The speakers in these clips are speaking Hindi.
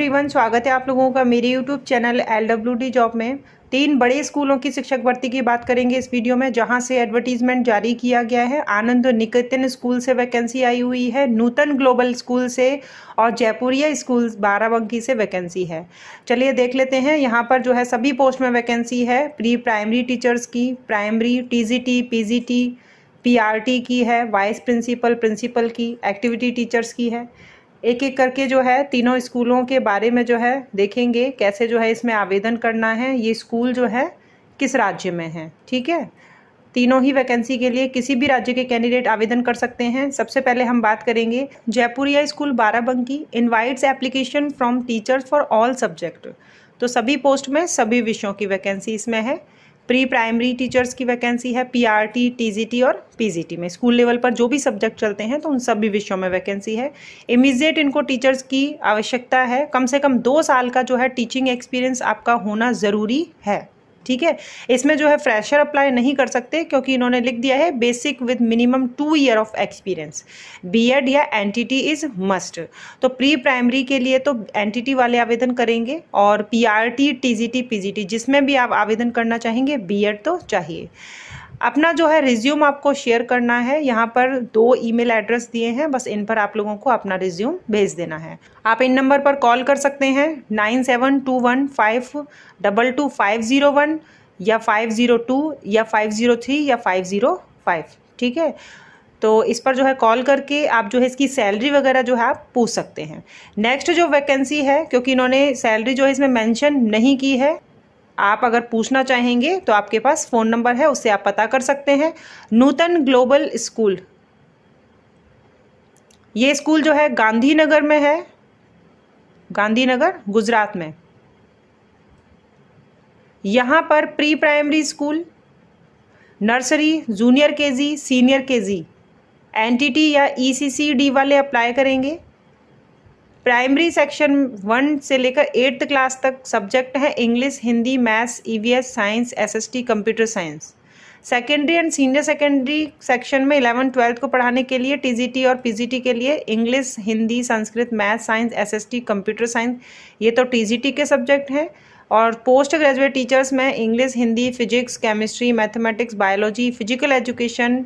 एवरीवन स्वागत है आप लोगों का मेरे यूट्यूब चैनल एल जॉब में तीन बड़े स्कूलों की शिक्षक भर्ती की बात करेंगे इस वीडियो में जहां से एडवर्टीजमेंट जारी किया गया है आनंद निकेतन स्कूल से वैकेंसी आई हुई है नूतन ग्लोबल स्कूल से और जयपुरिया स्कूल बाराबंकी से वैकेंसी है चलिए देख लेते हैं यहाँ पर जो है सभी पोस्ट में वैकेंसी है प्री प्राइमरी टीचर्स की प्राइमरी टी पीजीटी पीआरटी की है वाइस प्रिंसिपल प्रिंसिपल की एक्टिविटी टीचर्स की है एक एक करके जो है तीनों स्कूलों के बारे में जो है देखेंगे कैसे जो है इसमें आवेदन करना है ये स्कूल जो है किस राज्य में है ठीक है तीनों ही वैकेंसी के लिए किसी भी राज्य के कैंडिडेट आवेदन कर सकते हैं सबसे पहले हम बात करेंगे Jaipuria school Barabanki invites application from teachers for all subject तो सभी पोस्ट में सभी विषयों की वैकेंसी इसमें है प्री प्राइमरी टीचर्स की वैकेंसी है पीआरटी टीजीटी और पीजीटी में स्कूल लेवल पर जो भी सब्जेक्ट चलते हैं तो उन सभी विषयों में वैकेंसी है इमीजिएट इनको टीचर्स की आवश्यकता है कम से कम दो साल का जो है टीचिंग एक्सपीरियंस आपका होना ज़रूरी है ठीक है इसमें जो है फ्रेशर अप्लाई नहीं कर सकते क्योंकि इन्होंने लिख दिया है basic with minimum two year of experience BEd या टी इज मस्ट तो प्री प्राइमरी के लिए तो टी वाले आवेदन करेंगे और पीआरटी टीजीटी पीजीटी जिसमें भी आप आवेदन करना चाहेंगे बीएड तो चाहिए अपना जो है रिज्यूम आपको शेयर करना है यहाँ पर दो ईमेल एड्रेस दिए हैं बस इन पर आप लोगों को अपना रिज्यूम भेज देना है आप इन नंबर पर कॉल कर सकते हैं nine seven two one five double two five zero one या फाइव ज़ीरो टू या फाइव ज़ीरो थ्री या फाइव ज़ीरो फाइव ठीक है तो इस पर जो है कॉल करके आप जो है इसकी सैलरी वगैरह जो है आप पूछ सकते हैं नेक्स्ट जो वैकेंसी है क्योंकि इन्होंने सैलरी जो है इसमें मेंशन नहीं की है आप अगर पूछना चाहेंगे तो आपके पास फ़ोन नंबर है उससे आप पता कर सकते हैं नूतन ग्लोबल स्कूल ये स्कूल जो है गांधीनगर में है गांधीनगर गुजरात में यहाँ पर pre primary school nursery junior KG, senior KG, NTT या ईसीसीडी e वाले अप्लाई करेंगे प्राइमरी सेक्शन वन से लेकर एट्थ क्लास तक सब्जेक्ट है English Hindi maths EVS science SST computer science secondary and senior secondary section में इलेवन ट्वेल्थ को पढ़ाने के लिए टीजीटी और पीजीटी के लिए English Hindi Sanskrit math science SST computer science ये तो टीजीटी के सब्जेक्ट हैं और पोस्ट ग्रेजुएट टीचर्स में English Hindi physics chemistry mathematics biology physical education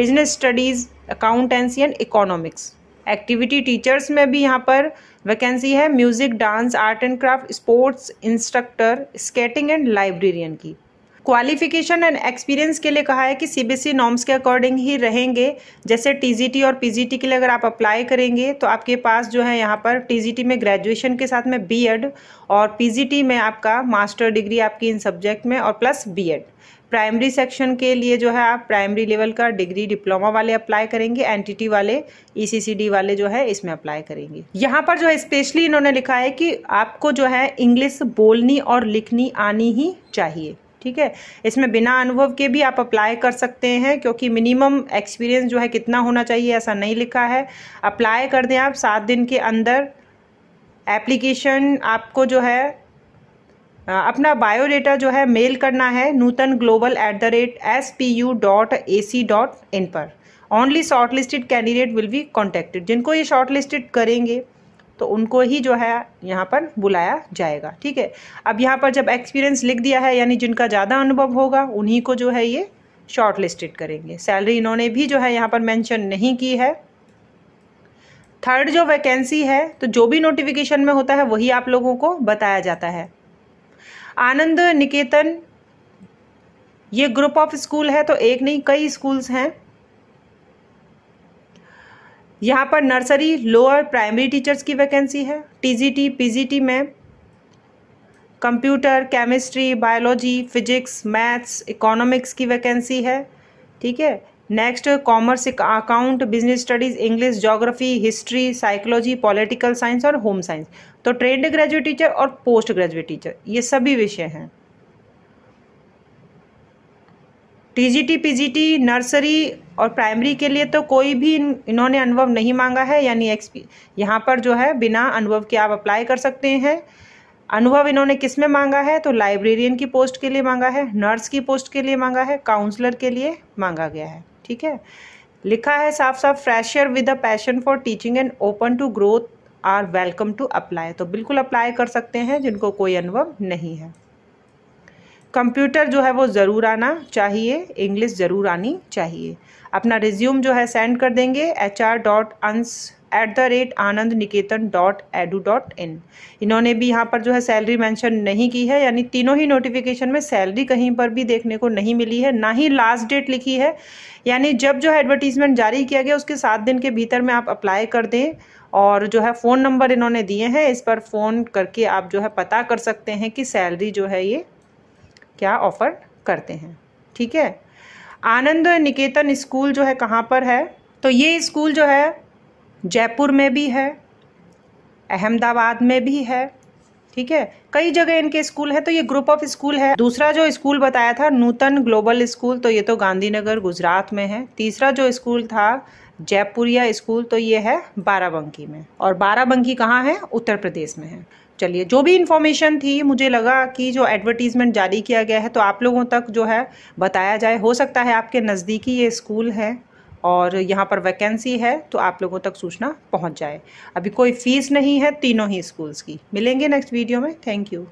business studies accountancy and economics activity teachers में भी यहाँ पर वैकेंसी है music dance art and craft sports instructor skating and librarian की क्वालिफिकेशन एंड एक्सपीरियंस के लिए कहा है कि सीबीएसई e नॉर्म्स के अकॉर्डिंग ही रहेंगे जैसे टीजीटी और पीजीटी के लिए अगर आप अप्लाई करेंगे तो आपके पास जो है यहाँ पर टीजीटी में ग्रेजुएशन के साथ में बीएड और पीजीटी में आपका मास्टर डिग्री आपकी इन सब्जेक्ट में और प्लस बीएड प्राइमरी सेक्शन के लिए जो है आप प्राइमरी लेवल का डिग्री डिप्लोमा वाले अप्लाई करेंगे एनटीटी वाले ईसीसीडी e वाले जो है इसमें अप्लाई करेंगे यहाँ पर जो है स्पेशली इन्होंने लिखा है कि आपको जो है इंग्लिश बोलनी और लिखनी आनी ही चाहिए ठीक है इसमें बिना अनुभव के भी आप अप्लाई कर सकते हैं क्योंकि मिनिमम एक्सपीरियंस जो है कितना होना चाहिए ऐसा नहीं लिखा है अप्लाई कर दें आप सात दिन के अंदर एप्लीकेशन आपको जो है अपना बायोडेटा जो है मेल करना है Nutan global at the rate S P U dot A C dot in पर only shortlisted candidate will be contacted जिनको ये शॉर्ट लिस्टेड करेंगे तो उनको ही जो है यहाँ पर बुलाया जाएगा ठीक है अब यहाँ पर जब एक्सपीरियंस लिख दिया है यानी जिनका ज़्यादा अनुभव होगा उन्हीं को जो है ये शॉर्ट लिस्टेड करेंगे सैलरी इन्होंने भी जो है यहाँ पर मैंशन नहीं की है थर्ड जो वैकेंसी है तो जो भी नोटिफिकेशन में होता है वही आप लोगों को बताया जाता है आनंद निकेतन ये ग्रुप ऑफ स्कूल है तो एक नहीं कई स्कूल्स हैं यहाँ पर नर्सरी लोअर प्राइमरी टीचर्स की वैकेंसी है टीजीटी पीजीटी में computer chemistry biology physics maths economics की वैकेंसी है ठीक है next commerce account business studies English geography history psychology political science और होम साइंस तो ट्रेंड ग्रेजुएट टीचर और पोस्ट ग्रेजुएट टीचर ये सभी विषय हैं टीजीटी पीजीटी नर्सरी और प्राइमरी के लिए तो कोई भी इन्होंने अनुभव नहीं मांगा है यानी एक्सपी यहाँ पर जो है बिना अनुभव के आप अप्लाई कर सकते हैं अनुभव इन्होंने किस में मांगा है तो लाइब्रेरियन की पोस्ट के लिए मांगा है नर्स की पोस्ट के लिए मांगा है काउंसलर के लिए मांगा गया है ठीक है लिखा है साफ साफ fresher with a passion for teaching and open to growth are welcome to apply तो बिल्कुल अप्लाई कर सकते हैं जिनको कोई अनुभव नहीं है कंप्यूटर जो है वो ज़रूर आना चाहिए इंग्लिश ज़रूर आनी चाहिए अपना रिज्यूम जो है सेंड कर देंगे H R dot ans at the rate Anand Niketan dot edu dot in इन्होंने भी यहाँ पर जो है सैलरी मेंशन नहीं की है यानी तीनों ही नोटिफिकेशन में सैलरी कहीं पर भी देखने को नहीं मिली है ना ही लास्ट डेट लिखी है यानी जब जो है एडवर्टीजमेंट जारी किया गया उसके सात दिन के भीतर में आप अप्लाई कर दें और जो है फ़ोन नंबर इन्होंने दिए हैं इस पर फ़ोन करके आप जो है पता कर सकते हैं कि सैलरी जो है ये क्या ऑफ़र करते हैं ठीक है आनंद निकेतन स्कूल जो है कहाँ पर है तो ये स्कूल जो है जयपुर में भी है अहमदाबाद में भी है ठीक है कई जगह इनके स्कूल है तो ये ग्रुप ऑफ स्कूल है दूसरा जो स्कूल बताया था नूतन ग्लोबल स्कूल तो ये तो गांधीनगर गुजरात में है तीसरा जो स्कूल था जयपुरिया स्कूल तो ये है बाराबंकी में और बाराबंकी कहाँ है उत्तर प्रदेश में है चलिए जो भी इन्फॉर्मेशन थी मुझे लगा कि जो एडवर्टीज़मेंट जारी किया गया है तो आप लोगों तक जो है बताया जाए हो सकता है आपके नज़दीकी ये स्कूल है और यहाँ पर वैकेंसी है तो आप लोगों तक सूचना पहुँच जाए अभी कोई फ़ीस नहीं है तीनों ही स्कूल्स की मिलेंगे नेक्स्ट वीडियो में थैंक यू